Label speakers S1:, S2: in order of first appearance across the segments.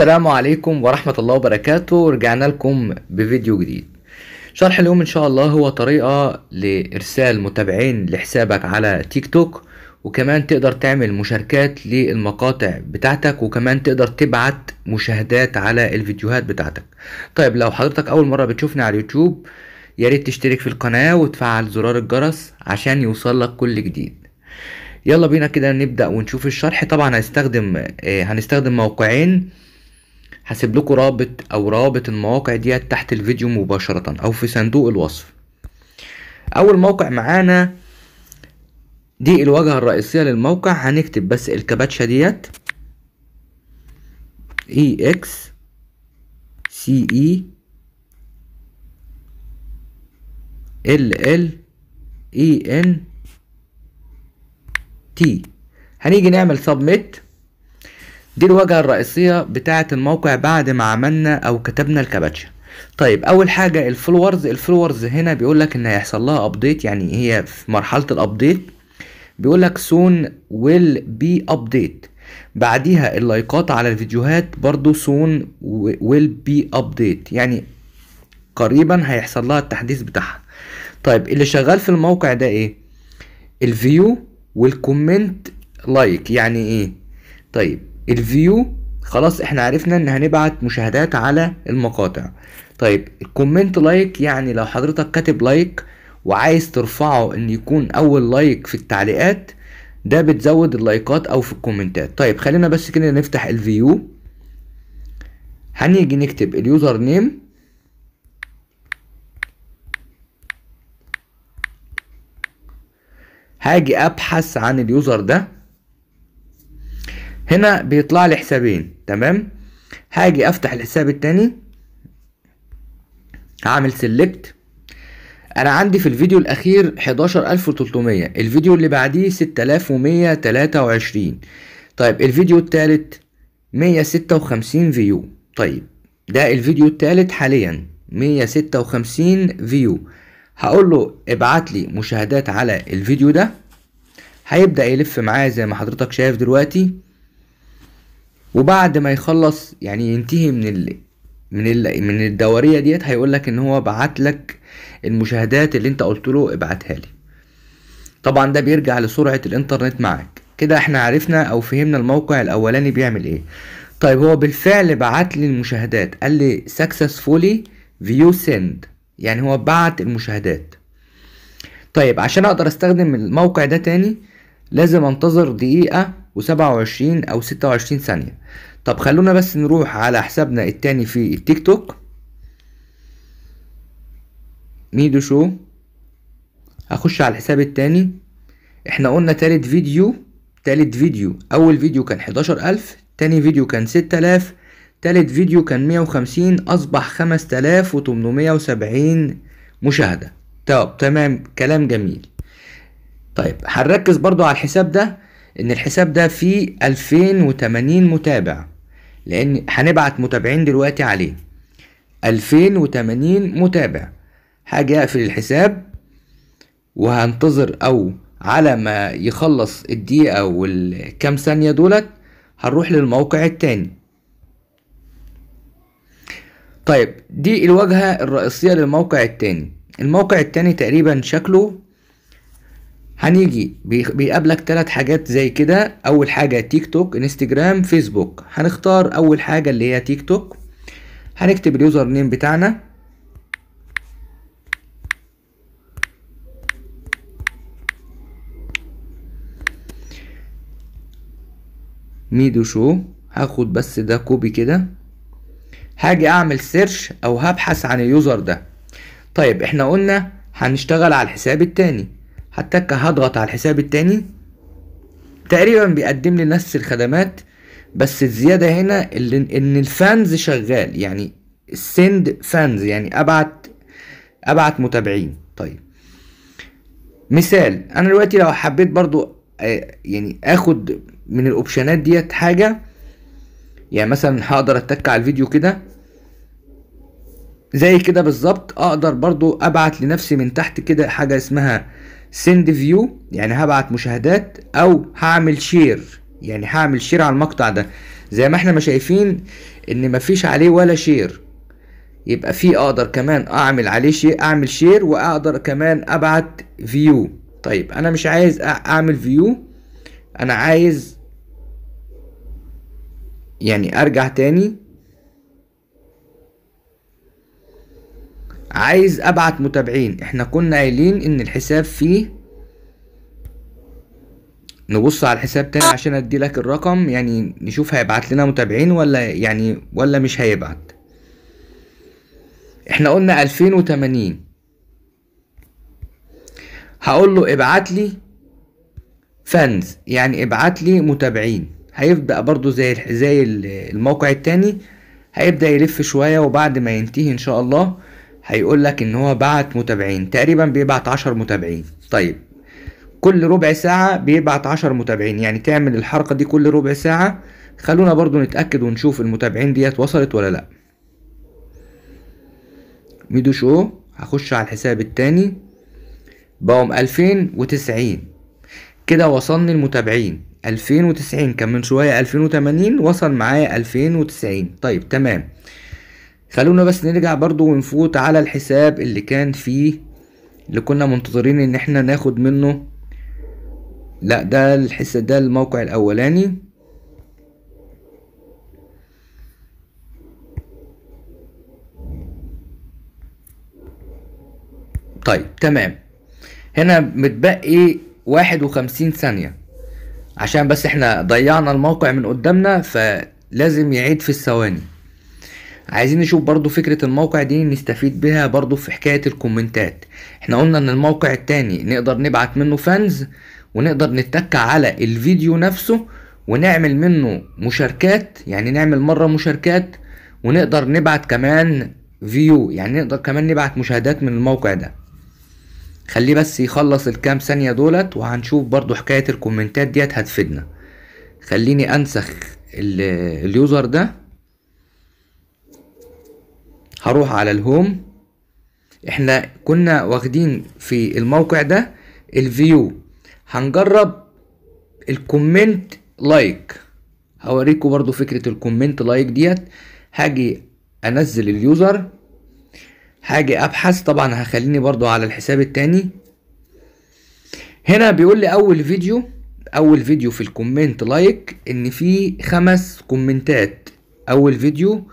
S1: السلام عليكم ورحمة الله وبركاته رجعنا لكم بفيديو جديد شرح اليوم ان شاء الله هو طريقة لارسال متابعين لحسابك على تيك توك وكمان تقدر تعمل مشاركات للمقاطع بتاعتك وكمان تقدر تبعت مشاهدات على الفيديوهات بتاعتك طيب لو حضرتك اول مرة بتشوفني على اليوتيوب ياريت تشترك في القناة وتفعل زرار الجرس عشان يوصلك كل جديد يلا بينا كده نبدأ ونشوف الشرح طبعا هنستخدم آه، هنستخدم موقعين هسيب لكم رابط او رابط المواقع ديت تحت الفيديو مباشرة او في صندوق الوصف اول موقع معانا دي الواجهة الرئيسية للموقع هنكتب بس الكباتشة ديت اي اكس سي اي ال ال اي ان تي هنيجي نعمل سبميت دي الواجهة الرئيسية بتاعة الموقع بعد ما عملنا او كتبنا الكابتشا طيب اول حاجة الفلورز الفلورز هنا بيقولك ان هيحصل لها ابديت يعني هي في مرحلة الابديت بيقولك soon will be update بعديها اللايكات على الفيديوهات برضو soon will be update يعني قريبا هيحصل لها التحديث بتاعها طيب اللي شغال في الموقع ده ايه الفيو والكومنت لايك يعني ايه طيب الفيو خلاص احنا عرفنا ان هنبعت مشاهدات على المقاطع طيب الكومنت لايك يعني لو حضرتك كاتب لايك وعايز ترفعه ان يكون اول لايك في التعليقات ده بتزود اللايكات او في الكومنتات طيب خلينا بس كده نفتح الفيو هنيجي نكتب اليوزر نيم هاجي ابحث عن اليوزر ده هنا بيطلع لي حسابين تمام هاجي افتح الحساب التاني هعمل سيلكت انا عندي في الفيديو الاخير 11300 الفيديو اللي بعديه 6123 طيب الفيديو التالت 156 فيو طيب ده الفيديو التالت حاليا 156 فيو هقول له ابعت لي مشاهدات على الفيديو ده هيبدأ يلف معايا زي ما حضرتك شايف دلوقتي وبعد ما يخلص يعني ينتهي من ال... من ال... من الدوريه ديت هيقول لك ان هو بعت لك المشاهدات اللي انت قلت له ابعتها لي طبعا ده بيرجع لسرعه الانترنت معاك كده احنا عرفنا او فهمنا الموقع الاولاني بيعمل ايه طيب هو بالفعل بعت لي المشاهدات قال لي successfully view send يعني هو بعت المشاهدات طيب عشان اقدر استخدم الموقع ده تاني لازم انتظر دقيقة و27 او 26 ثانيه طب خلونا بس نروح على حسابنا التاني في التيك توك ميدو شو هخش على الحساب التاني احنا قلنا تالت فيديو تالت فيديو اول فيديو كان 11000 تاني فيديو كان 6000 تالت فيديو كان 150 اصبح 5870 مشاهده طب تمام كلام جميل طيب هنركز برضو على الحساب ده ان الحساب ده فيه 2080 متابع لان هنبعت متابعين دلوقتي عليه 2080 متابع هاجي اقفل الحساب وهنتظر او على ما يخلص الدقيقة والكام ثانية دولت هنروح للموقع التاني طيب دي الواجهة الرئيسية للموقع التاني الموقع التاني تقريبا شكله هنيجي بيقابلك ثلاث حاجات زي كده اول حاجه تيك توك انستجرام فيسبوك هنختار اول حاجه اللي هي تيك توك هنكتب اليوزر نيم بتاعنا ميدو شو هاخد بس ده كوبي كده هاجي اعمل سيرش او هبحث عن اليوزر ده طيب احنا قلنا هنشتغل على الحساب التاني هتك هضغط على الحساب التاني تقريبا بيقدم لي نفس الخدمات بس الزيادة هنا اللي ان الفانز شغال يعني السند فانز يعني ابعت ابعت متابعين طيب مثال انا دلوقتي لو حبيت برضو آه، يعني اخد من الاوبشنات ديت حاجة يعني مثلا هقدر اتك على الفيديو كده زي كده بالظبط اقدر برضو ابعت لنفسي من تحت كده حاجة اسمها سند فيو يعني هبعت مشاهدات او هعمل شير يعني هعمل شير على المقطع ده زي ما احنا ما شايفين ان مفيش عليه ولا شير يبقى في اقدر كمان اعمل عليه شيء اعمل شير واقدر كمان ابعت فيو طيب انا مش عايز اعمل فيو انا عايز يعني ارجع تاني عايز ابعت متابعين احنا كنا قايلين ان الحساب فيه نبص على الحساب تاني عشان ادي لك الرقم يعني نشوف هيبعت لنا متابعين ولا يعني ولا مش هيبعت احنا قلنا الفين وتمانين هقول له ابعت لي فانز يعني ابعت لي متابعين هيبدا برضو زي زي الموقع التاني هيبدا يلف شويه وبعد ما ينتهي ان شاء الله هيقول لك ان هو بعت متابعين تقريبا بيبعت عشر متابعين طيب كل ربع ساعة بيبعت عشر متابعين يعني تعمل الحركة دي كل ربع ساعة خلونا برضو نتأكد ونشوف المتابعين ديت وصلت ولا لأ ميدو شو هخش على الحساب التاني بقوم ألفين وتسعين كده وصلني المتابعين ألفين وتسعين كان من شوية ألفين وتمانين وصل معايا ألفين وتسعين طيب تمام خلونا بس نرجع برضو ونفوت على الحساب اللي كان فيه اللي كنا منتظرين ان احنا ناخد منه لا ده الحساب ده الموقع الاولاني طيب تمام هنا متبقي واحد وخمسين ثانية عشان بس احنا ضيعنا الموقع من قدامنا فلازم يعيد في الثواني عايزين نشوف برضو فكرة الموقع دي نستفيد بها برضو في حكاية الكومنتات احنا قلنا ان الموقع التاني نقدر نبعت منه فانز ونقدر نتكع على الفيديو نفسه ونعمل منه مشاركات يعني نعمل مرة مشاركات ونقدر نبعت كمان فيو يعني نقدر كمان نبعت مشاهدات من الموقع ده خليه بس يخلص الكام ثانية دولت وهنشوف برضو حكاية الكومنتات ديت هتفيدنا خليني انسخ اليوزر ده هروح على الهوم احنا كنا واخدين في الموقع ده الفيو هنجرب الكومنت لايك هوريكم برضو فكرة الكومنت لايك ديت هاجي انزل اليوزر هاجي ابحث طبعا هخليني برضو على الحساب التاني هنا بيقول لي اول فيديو اول فيديو في الكومنت لايك ان في خمس كومنتات اول فيديو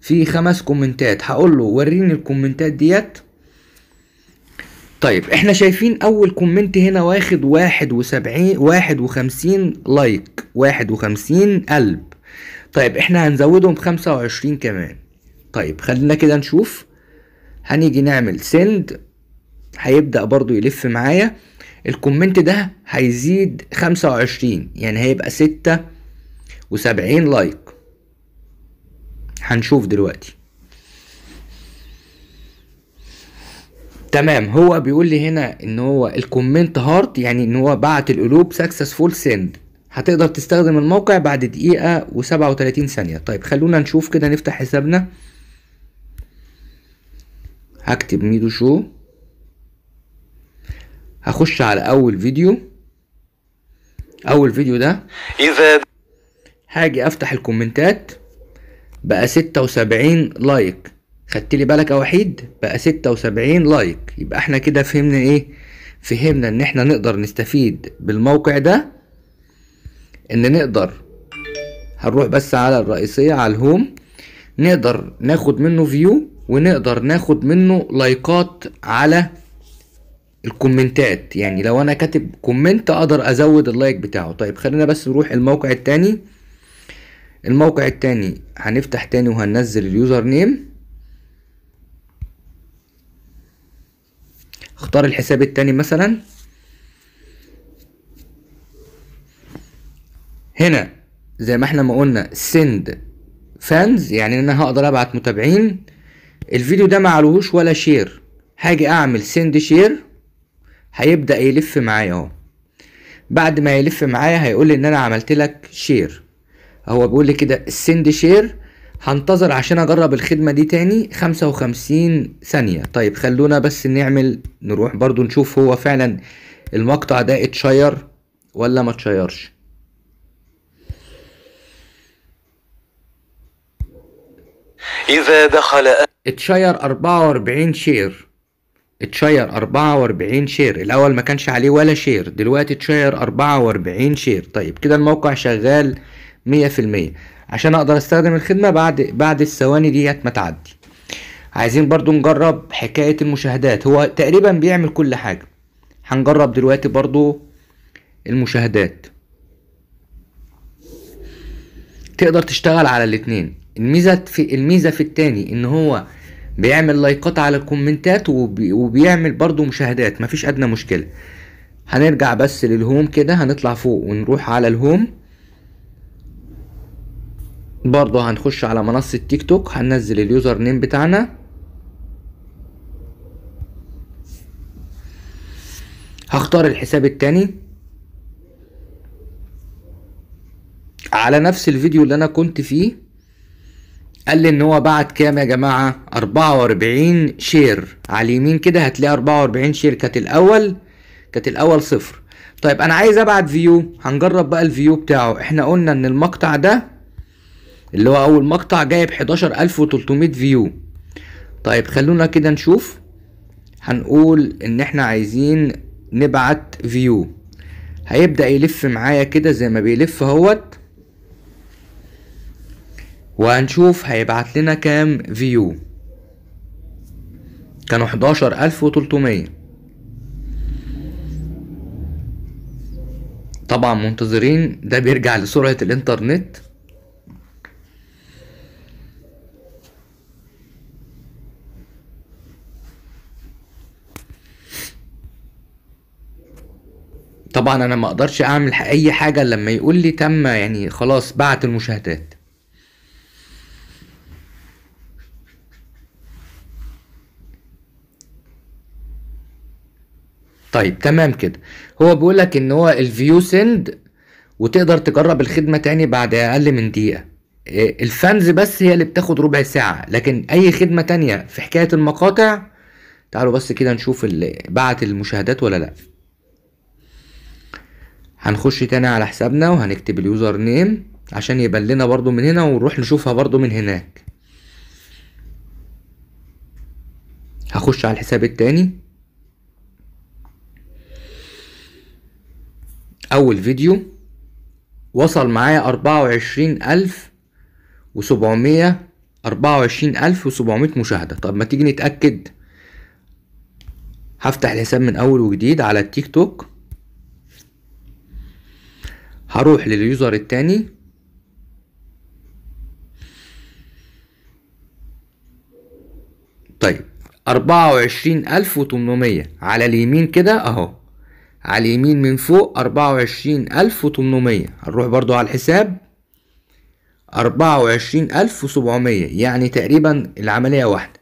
S1: في خمس كومنتات هقول له وريني الكومنتات ديت طيب احنا شايفين اول كومنت هنا واخد واحد وسبعين واحد وخمسين لايك واحد وخمسين قلب طيب احنا هنزودهم بخمسة وعشرين كمان طيب خلينا كده نشوف هنيجي نعمل سند هيبدأ برضو يلف معايا الكومنت ده هيزيد خمسة وعشرين يعني هيبقى ستة وسبعين لايك هنشوف دلوقتي تمام هو بيقول لي هنا ان هو الكومنت هارت يعني ان هو بعت القلوب سكسسفول سند هتقدر تستخدم الموقع بعد دقيقة و37 ثانية طيب خلونا نشوف كده نفتح حسابنا هكتب ميدو شو هخش على اول فيديو اول فيديو ده اذا هاجي افتح الكومنتات بقى 76 لايك خدت لي بالك يا وحيد بقى 76 لايك يبقى احنا كده فهمنا ايه فهمنا ان احنا نقدر نستفيد بالموقع ده ان نقدر هنروح بس على الرئيسية على الهوم نقدر ناخد منه فيو ونقدر ناخد منه لايكات على الكومنتات يعني لو انا كاتب كومنت اقدر ازود اللايك بتاعه طيب خلينا بس نروح الموقع التاني الموقع التاني هنفتح تاني وهننزل اليوزر نيم اختار الحساب التاني مثلا هنا زي ما احنا ما قلنا send fans يعني انا هقدر ابعت متابعين الفيديو ده معلهوش ولا شير هاجي اعمل send شير هيبدأ يلف معايا اهو بعد ما يلف معايا هيقول لي ان انا عملت لك شير هو بيقول لي كده السند شير هنتظر عشان اجرب الخدمة دي تاني خمسة وخمسين ثانية طيب خلونا بس نعمل نروح برضو نشوف هو فعلا المقطع ده اتشير ولا ما اتشيرش إذا دخل اتشير 44 شير اتشير 44 شير الأول ما كانش عليه ولا شير دلوقتي اتشير 44 شير طيب كده الموقع شغال مية في المية عشان اقدر استخدم الخدمة بعد بعد الثواني ديت ما تعدي عايزين برضو نجرب حكاية المشاهدات هو تقريبا بيعمل كل حاجة هنجرب دلوقتي برضو المشاهدات تقدر تشتغل على الاتنين الميزة في الميزة في التاني ان هو بيعمل لايكات على الكومنتات وبي وبيعمل برضو مشاهدات مفيش ادنى مشكلة هنرجع بس للهوم كده هنطلع فوق ونروح على الهوم برضه هنخش على منصة تيك توك هننزل اليوزر نيم بتاعنا هختار الحساب التاني على نفس الفيديو اللي انا كنت فيه قال لي ان هو بعت كام يا جماعة 44 شير على اليمين كده هتلاقي 44 شير كانت الاول كانت الاول صفر طيب انا عايز ابعت فيو هنجرب بقى الفيو بتاعه احنا قلنا ان المقطع ده اللي هو اول مقطع جايب 11300 فيو طيب خلونا كده نشوف هنقول ان احنا عايزين نبعت فيو هيبدأ يلف معايا كده زي ما بيلف اهوت وهنشوف هيبعت لنا كام فيو كانوا حداشر ألف وتلتمية طبعا منتظرين ده بيرجع لسرعة الانترنت طبعا انا ما اقدرش اعمل اي حاجه لما يقول لي تم يعني خلاص بعت المشاهدات طيب تمام كده هو بيقول لك ان هو الفيو سند وتقدر تجرب الخدمه تاني بعد اقل من دقيقه آه، الفانز بس هي اللي بتاخد ربع ساعه لكن اي خدمه تانية في حكايه المقاطع تعالوا بس كده نشوف اللي بعت المشاهدات ولا لا هنخش تاني على حسابنا وهنكتب اليوزر نيم عشان يبان لنا برضو من هنا ونروح نشوفها برضو من هناك هخش على الحساب التاني اول فيديو وصل معايا اربعة وعشرين الف وسبعمية اربعة وعشرين الف وسبعمية مشاهدة طب ما تيجي نتأكد هفتح الحساب من اول وجديد على التيك توك هروح لليوزر التاني طيب أربعة وعشرين ألف وتمنمية على اليمين كده أهو على اليمين من فوق أربعة وعشرين ألف وتمنمية هنروح برضو على الحساب أربعة وعشرين ألف وسبعمية يعني تقريبا العملية واحدة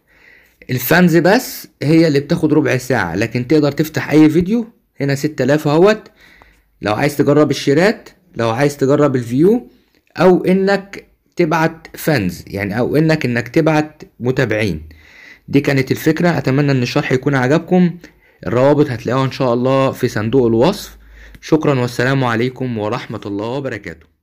S1: الفانز بس هي اللي بتاخد ربع ساعة لكن تقدر تفتح أي فيديو هنا ستة آلاف أهوت لو عايز تجرب الشيرات لو عايز تجرب الفيو او انك تبعت فانز يعني او انك انك تبعت متابعين دي كانت الفكرة اتمنى ان الشرح يكون عجبكم الروابط هتلاقوها ان شاء الله في صندوق الوصف شكرا والسلام عليكم ورحمة الله وبركاته